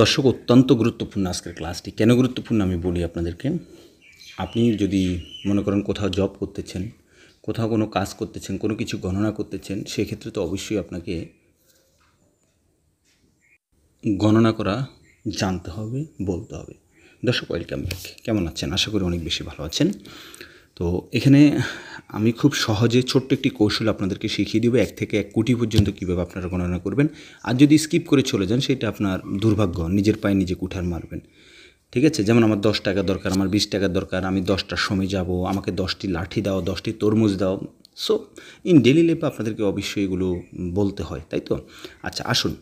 দর্শক অত্যন্ত গুরুত্বপূর্ণ আজকের ক্লাসটি কেন গুরুত্বপূর্ণ আমি বলি আপনাদেরকে আপনি যদি মনে করেন কোথাও জব করতেছেন কোথাও কোনো কাজ করতেছেন কোনো কিছু গণনা করতেছেন সেক্ষেত্রে তো অবশ্যই আপনাকে গণনা করা জানতে হবে বলতে হবে দর্শক ওয়েলকাম ব্যাক কেমন আছেন আশা করি অনেক বেশি ভালো আছেন তো এখানে আমি খুব সহজে ছোট্ট একটি কৌশল আপনাদেরকে শিখিয়ে দিব এক থেকে এক কোটি পর্যন্ত কীভাবে আপনারা গণনা করবেন আর যদি স্কিপ করে চলে যান সেটা আপনার দুর্ভাগ্য নিজের পায়ে নিজে কুঠার মারবেন ঠিক আছে যেমন আমার দশ টাকা দরকার আমার বিশ টাকা দরকার আমি দশটার সময় যাব আমাকে দশটি লাঠি দাও দশটি তরমুজ দাও সো ইন ডেলি লাইফে আপনাদেরকে অবশ্যই এগুলো বলতে হয় তাই তো আচ্ছা আসুন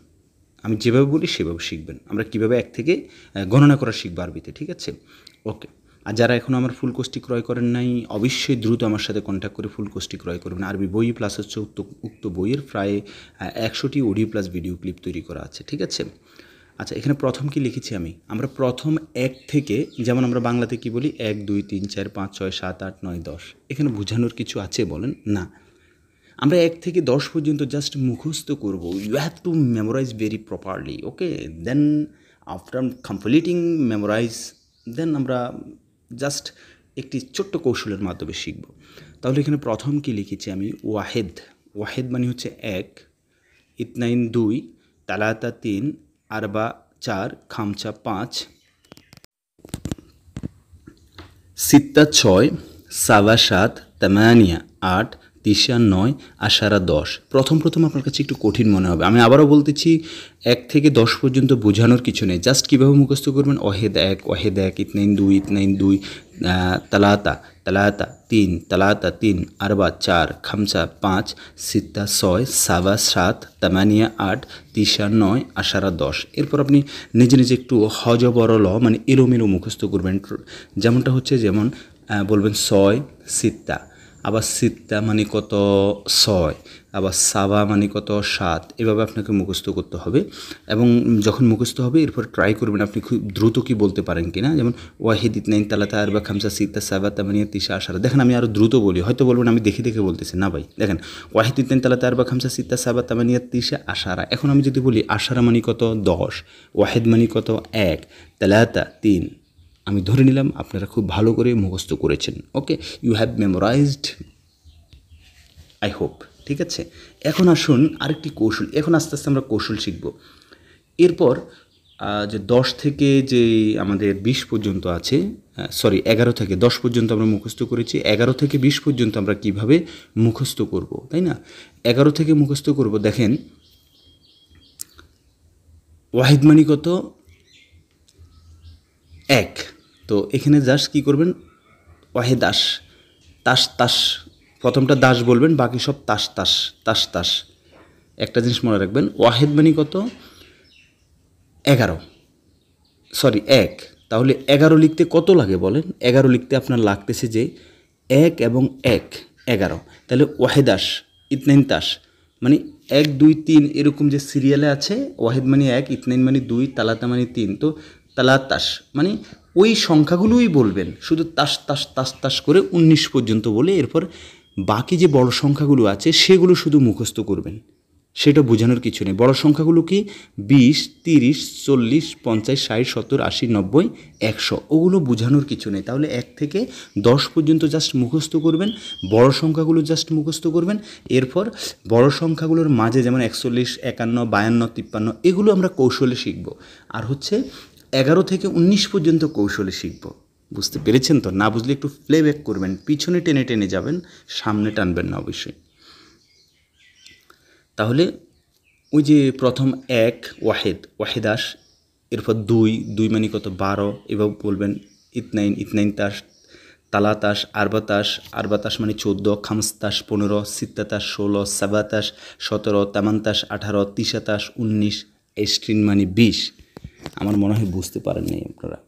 আমি যেভাবে বলি সেভাবে শিখবেন আমরা কীভাবে এক থেকে গণনা করা শিখবো আরবিতে ঠিক আছে ওকে আর যারা এখনও আমার ফুল কোর্সটি ক্রয় করেন নাই অবশ্যই দ্রুত আমার সাথে কন্ট্যাক্ট করে ফুল কোর্সটি ক্রয় করবেন আরবি বই প্লাস হচ্ছে উক্ত উক্ত বইয়ের প্রায় একশোটি অডিও প্লাস ভিডিও ক্লিপ তৈরি করা আছে ঠিক আছে আচ্ছা এখানে প্রথম কি লিখেছি আমি আমরা প্রথম এক থেকে যেমন আমরা বাংলাতে কি বলি এক দুই তিন চার পাঁচ ছয় সাত আট নয় দশ এখানে বোঝানোর কিছু আছে বলেন না আমরা এক থেকে দশ পর্যন্ত জাস্ট মুখস্থ করব you have to memorize very properly okay then after completing memorize then আমরা জাস্ট একটি ছোট্ট কৌশলের মাধ্যমে শিখব তাহলে এখানে প্রথম কি লিখেছি আমি ওয়াহেদ ওয়াহেদ মানে হচ্ছে এক ইতনাইন দুই তালাতা তিন আরবা চার খামচা পাঁচ সিত্তা ছয় সাবা সাত তামানিয়া আট তিশা নয় আর সারা দশ প্রথম প্রথম আপনার কাছে একটু কঠিন মনে হবে আমি আবারও বলতেছি এক থেকে দশ পর্যন্ত বোঝানোর কিছু নেই জাস্ট কীভাবে মুখস্থ করবেন অহেদ এক অহেদ এক ইতনাইন দুই ইতনাইন দুই তালাতা তালাতা তিন তালাতা তিন আরবা চার খামসা পাঁচ সিত্তা ছয় সাবা সাত তামানিয়া আট তিশা নয় আশারা দশ এরপর আপনি নিজে নিজে একটু হজ বরল মানে এলোমেলো মুখস্থ করবেন যেমনটা হচ্ছে যেমন বলবেন ছয় সিত্তা আবার সিত্তা মানে কত ছয় আবার সাবা মানে কত সাত এভাবে আপনাকে মুখস্থ করতে হবে এবং যখন মুখস্থ হবে এরপর ট্রাই করবেন আপনি খুব দ্রুত কি বলতে পারেন কি না যেমন ওয়াহিদ ইতনাইন তালাতা আর বা খামসা সিত্তা সাবা তামানিয়া তিসা আশারা দেখেন আমি আরও দ্রুত বলি হয়তো বলবেন আমি দেখে দেখে বলতেছি না ভাই দেখেন ওয়াহিদ ইতনাইন তালাতা আর বা খামসা সিত্তা সাবা তামানিয়া তিসা আশারা এখন আমি যদি বলি আশারা মানে কত দশ ওয়াহিদ মানে কত এক তালাতা তিন আমি ধরে নিলাম আপনারা খুব ভালো করে মুখস্থ করেছেন okay you have memorized I hope ঠিক আছে এখন আসুন আরেকটি কৌশল এখন আস্তে আস্তে আমরা কৌশল শিখব এরপর যে দশ থেকে যে আমাদের বিশ পর্যন্ত আছে সরি এগারো থেকে দশ পর্যন্ত আমরা মুখস্থ করেছি এগারো থেকে বিশ পর্যন্ত আমরা কিভাবে মুখস্থ করব তাই না এগারো থেকে মুখস্থ করব দেখেন ওয়াহিদ মানি কত এক তো এখানে যাস কি করবেন ওয়াহে দাস তাস তাস প্রথমটা দাস বলবেন বাকি সব তাস তাস তাস তাস একটা জিনিস মনে রাখবেন ওয়াহেদ মানে কত এগারো সরি এক তাহলে এগারো লিখতে কত লাগে বলেন এগারো লিখতে আপনার লাগতেছে যে এক এবং এক এগারো তাহলে ওয়াহেদাস ইতনাইন তাস মানে এক দুই তিন এরকম যে সিরিয়ালে আছে ওয়াহেদ মানে এক ইতনাইন মানে দুই তালাতা মানে তিন তো তালাতাস মানে ওই সংখ্যাগুলোই বলবেন শুধু তাস তাস তাস তাস করে উনিশ পর্যন্ত বলে এরপর বাকি যে বড় সংখ্যাগুলো আছে সেগুলো শুধু মুখস্থ করবেন সেটা বোঝানোর কিছু নেই বড় সংখ্যাগুলো কি বিশ তিরিশ চল্লিশ পঞ্চাশ ষাট সত্তর আশি নব্বই একশো ওগুলো বোঝানোর কিছু নেই তাহলে এক থেকে দশ পর্যন্ত জাস্ট মুখস্থ করবেন বড় সংখ্যাগুলো জাস্ট মুখস্থ করবেন এরপর বড় সংখ্যাগুলোর মাঝে যেমন একচল্লিশ একান্ন বায়ান্ন তিপ্পান্ন এগুলো আমরা কৌশলে শিখব আর হচ্ছে এগারো থেকে উনিশ পর্যন্ত কৌশলে শিখব বুঝতে পেরেছেন তো না বুঝলে একটু প্লেব্যাক করবেন পিছনে টেনে টেনে যাবেন সামনে টানবেন না অবশ্যই তাহলে ওই যে প্রথম এক ওয়াহেদ ওয়াহেদাস এরপর দুই দুই মানে কত বারো এবং বলবেন ইতনাইন ইতনাইন তাস তালাতাস আরবাতাস আরবাতাস মানে চোদ্দ খামস্তাস পনেরো সিত্তাতাস ষোলো সাবাতাস সতেরো তামান্তাস আঠারো তিসাতাস উনিশ এস্ট্রিন মানে বিশ আমার মনে হয় বুঝতে পারেননি আপনারা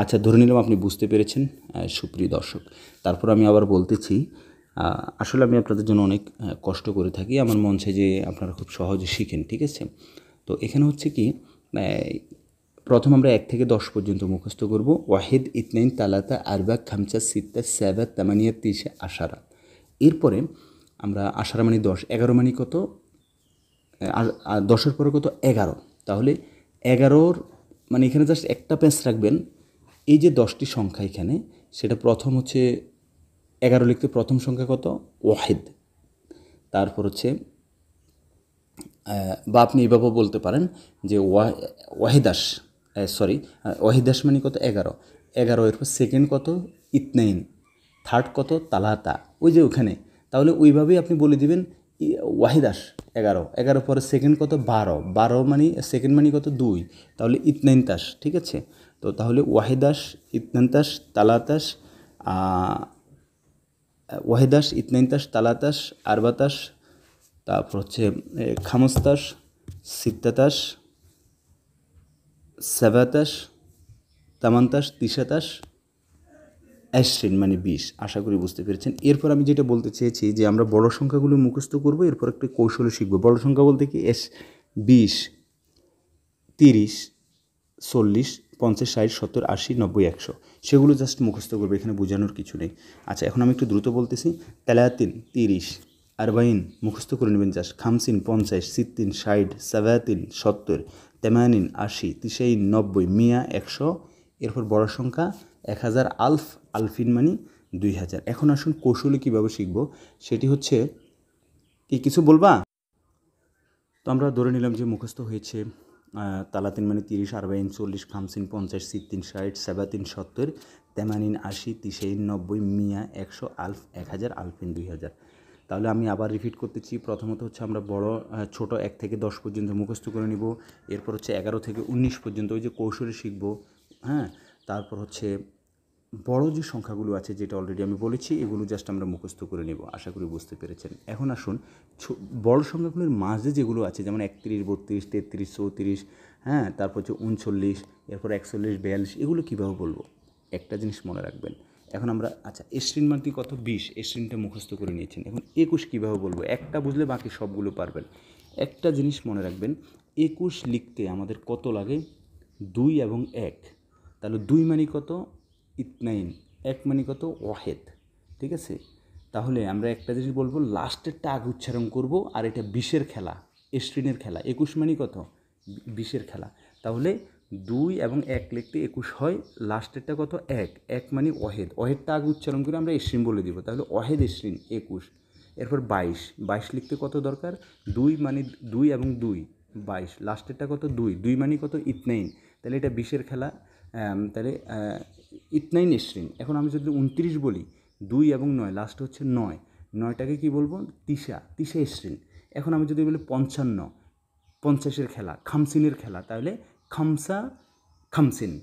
আচ্ছা ধরে নিলাম আপনি বুঝতে পেরেছেন সুপ্রিয় দর্শক তারপর আমি আবার বলতেছি আসলে আমি আপনাদের জন্য অনেক কষ্ট করে থাকি আমার মন চাই যে আপনারা খুব সহজে শিখেন ঠিক আছে তো এখানে হচ্ছে কি প্রথম আমরা এক থেকে দশ পর্যন্ত মুখস্থ করব ওয়াহেদ ইতনাইন তালাতা আরবা খামচা সিত্তা স্যাবা তামানিয়া তিসে আশারা এরপরে আমরা আশারা মানে দশ এগারো মানে কত দশের পরে কত এগারো তাহলে এগারোর মানে এখানে জাস্ট একটা পেজ রাখবেন এই যে দশটি সংখ্যা এখানে সেটা প্রথম হচ্ছে এগারো লিখতে প্রথম সংখ্যা কত ওয়াহেদ তারপর হচ্ছে বা আপনি এভাবে বলতে পারেন যে ওয়া ওয়াহেদাস সরি ওয়াহেদাস মানে কত এগারো এগারো এরপর সেকেন্ড কত ইতনাইন থার্ড কত তালাতা ওই যে ওখানে তাহলে ওইভাবেই আপনি বলে দিবেন ওয়াহেদাস এগারো এগারো পরে সেকেন্ড কত বারো বারো মানে সেকেন্ড মানে কত দুই তাহলে ইতনাইনতাস ঠিক আছে তো তাহলে ওয়াহেদাস ইতনাইনতাস তালাতাস ওয়াহেদাস ইতনাইনতাস তালাতাস আরবাতাস তারপর হচ্ছে খামস্তাস সিত্তাতাস সাবাতাস তামান্তাস তিসাতাস অ্যাস্ট্রিন মানে বিষ আশা করি বুঝতে পেরেছেন এরপর আমি যেটা বলতে চেয়েছি যে আমরা বড় সংখ্যাগুলো মুখস্থ করব এরপর একটা কৌশল শিখব বড় সংখ্যা বলতে কি এস বিশ তিরিশ চল্লিশ পঞ্চাশ ষাট সত্তর আশি নব্বই একশো সেগুলো জাস্ট মুখস্থ করবে এখানে বোঝানোর কিছু নেই আচ্ছা এখন আমি একটু দ্রুত বলতেছি তেলায়াতিন তিরিশ আরবাইন মুখস্থ করে নেবেন জাস্ট খামসিন পঞ্চাশ সিত্তিন ষাট সাভায়াতিন সত্তর তেমায়ানিন আশি তিসাইন নব্বই মিয়া একশো এরপর বড় সংখ্যা এক হাজার আলফ আলফিন মানে দুই হাজার এখন আসুন কৌশলে কীভাবে শিখব সেটি হচ্ছে কি কিছু বলবা তো আমরা ধরে নিলাম যে মুখস্থ হয়েছে তালাতিন মানে তিরিশ আরবাইন চল্লিশ খামসিন পঞ্চাশ সিত্তিন ষাট সেবাতিন সত্তর তেমানিন আশি তিসাইন নব্বই মিয়া একশো আলফ এক হাজার আলফিন দুই হাজার তাহলে আমি আবার রিপিট করতেছি প্রথমত হচ্ছে আমরা বড় ছোট এক থেকে দশ পর্যন্ত মুখস্থ করে নিব এরপর হচ্ছে এগারো থেকে উনিশ পর্যন্ত ওই যে কৌশলে শিখবো হ্যাঁ তারপর হচ্ছে বড় যে সংখ্যাগুলো আছে যেটা অলরেডি আমি বলেছি এগুলো জাস্ট আমরা মুখস্থ করে নেব আশা করি বুঝতে পেরেছেন এখন আসুন বড় সংখ্যাগুলোর মাঝে যেগুলো আছে যেমন একত্রিশ বত্রিশ তেত্রিশ চৌত্রিশ হ্যাঁ তারপর হচ্ছে উনচল্লিশ এরপর একচল্লিশ বিয়াল্লিশ এগুলো কীভাবে বলবো একটা জিনিস মনে রাখবেন এখন আমরা আচ্ছা এশ্রিন মান্তি কত বিশ এশ্রিনটা মুখস্থ করে নিয়েছেন এখন একুশ কীভাবে বলবো একটা বুঝলে বাকি সবগুলো পারবেন একটা জিনিস মনে রাখবেন একুশ লিখতে আমাদের কত লাগে দুই এবং এক তাহলে দুই মানি কত ইতনাইন এক মানি কত ওয়াহেদ ঠিক আছে তাহলে আমরা একটা জিনিস বলবো লাস্টেরটা আগ উচ্চারণ করব আর এটা বিশের খেলা এস্ট্রিনের খেলা একুশ মানি কত বিশের খেলা তাহলে দুই এবং এক লিখতে একুশ হয় লাস্টেরটা কত এক এক মানে অহেদ অহেদটা আগে উচ্চারণ করে আমরা এশ্রিন বলে দিব তাহলে অহেদ এশ্রিন একুশ এরপর বাইশ বাইশ লিখতে কত দরকার দুই মানে দুই এবং দুই বাইশ লাস্টেরটা কত দুই দুই মানে কত ইতনাইন তাহলে এটা বিশের খেলা তাহলে ইতনাই এসরিন এখন আমি যদি উনত্রিশ বলি দুই এবং নয় লাস্ট হচ্ছে নয় নয়টাকে কি বলবো তিসা তিসা এসরিন এখন আমি যদি বলি পঞ্চান্ন পঞ্চাশের খেলা খামসিনের খেলা তাহলে খামসা খামসিন